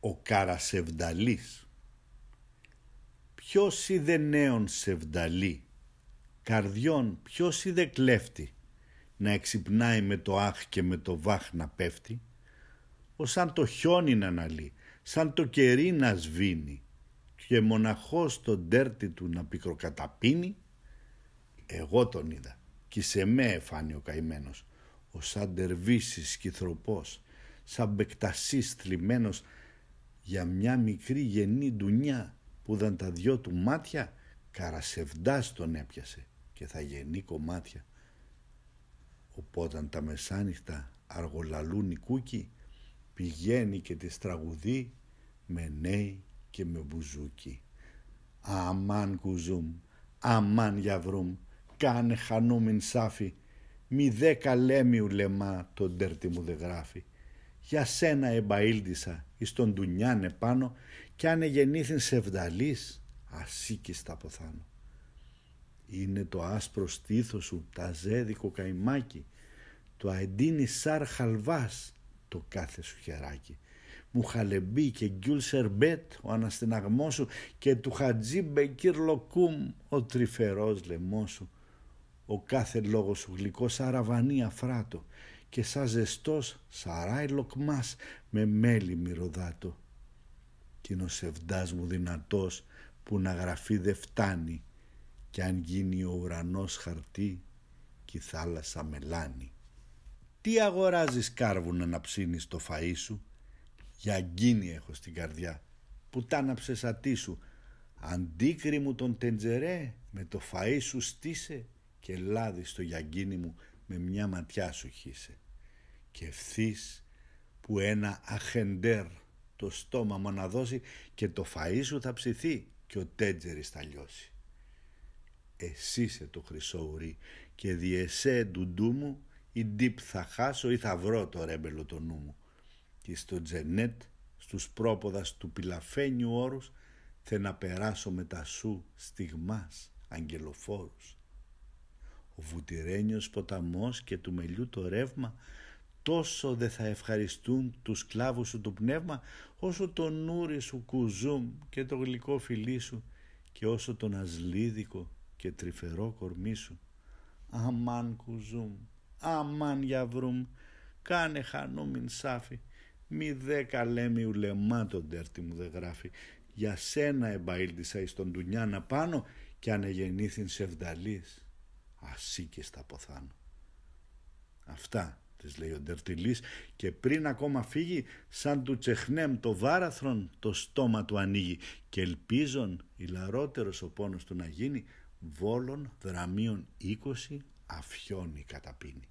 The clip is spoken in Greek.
ο Καρασευδαλής. Ποιος είδε νέον σευδαλή, καρδιών ποιος είδε κλέφτη, να εξυπνάει με το άχ και με το βάχ να πέφτει, ο σαν το χιόνι να αναλύει, σαν το κερί να σβήνει και μοναχός τον τέρτη του να πικροκαταπίνει, εγώ τον είδα και σε με εφάνει ο καημένος, ο σαν τερβίσης κυθροπός, σαν μπεκτασής θλιμμένος, για μια μικρή γεννή ντουνιά που δαν τα δυο του μάτια καρασευδάς τον έπιασε και θα γεννεί κομμάτια. Οπότε τα μεσάνυχτα αργολαλούν οι κούκοι πηγαίνει και τη τραγουδεί με νέοι και με μπουζούκι. Αμάν κουζούμ, αμάν γιαβρούμ, κάνε χανούμιν σάφι, μη δέκα λέμιου λεμά τον τέρτη μου δε γράφει για σένα εμπαήλτησα εις τον ντουνιάν επάνω κι αν εγεννήθην σεβδαλής ασήκιστα ποθάνω. Είναι το άσπρο στήθος σου τα ζέδικο καημάκι, το αεντίνι σαρ χαλβάς το κάθε σου χεράκι. Μου χαλεμπή και γκιούλ σερμπέτ ο αναστεναγμός σου και του χατζί μπεκύρ λοκούμ ο τρυφερός λαιμός σου. Ο κάθε λόγος σου γλυκός άραβανία αφράτο και σαν ζεστός σαράι λοκμάς με μέλι μυρωδάτο. Κι ο σευδάς μου δυνατός που να γραφεί δε φτάνει κι αν γίνει ο ουρανός χαρτί κι η θάλασσα μελάνι. Τι αγοράζεις κάρβουνα να ψήνεις το φαΐ σου για έχω στην καρδιά που τ' άναψες σου. αντίκρι μου τον τεντζερέ με το φαΐ σου στήσε και λάδι στο γιαγκίνι μου με μια ματιά σου χύσε και ευθύς που ένα αχεντέρ το στόμα μου να δώσει και το φαΐ σου θα ψηθεί και ο τέτζερης θα λιώσει. Εσύ είσαι το χρυσό ουρί και διεσέ ντουντού μου ή ντύπ θα χάσω ή θα βρω το ρέμπελο το νου μου και στο τζενέτ στους πρόποδας του πυλαφένιου όρους θε να περάσω με τα σου στιγμάς αγγελοφόρους ο βουτυρένιος ποταμός και του μελιού το ρεύμα τόσο δε θα ευχαριστούν τους σκλάβους σου το πνεύμα όσο το νούρι σου κουζούμ και το γλυκό φιλί σου και όσο τον ασλίδικο και τρυφερό κορμί σου. Αμάν κουζούμ, αμάν γιαβρούμ, κάνε χανούμιν σάφι, μη δε μη ουλεμά τον τέρτη μου δε γράφει. Για σένα εμπαίλτησα εις τον ντουνιά πάνω και ανεγεννήθην ασύ τα ποθάνω. Αυτά της λέει ο Ντερτιλής και πριν ακόμα φύγει σαν του τσεχνέμ το βάραθρον το στόμα του ανοίγει και ελπίζον ηλαρότερος ο πόνος του να γίνει βόλων δραμείων είκοσι αφιώνει καταπίνει.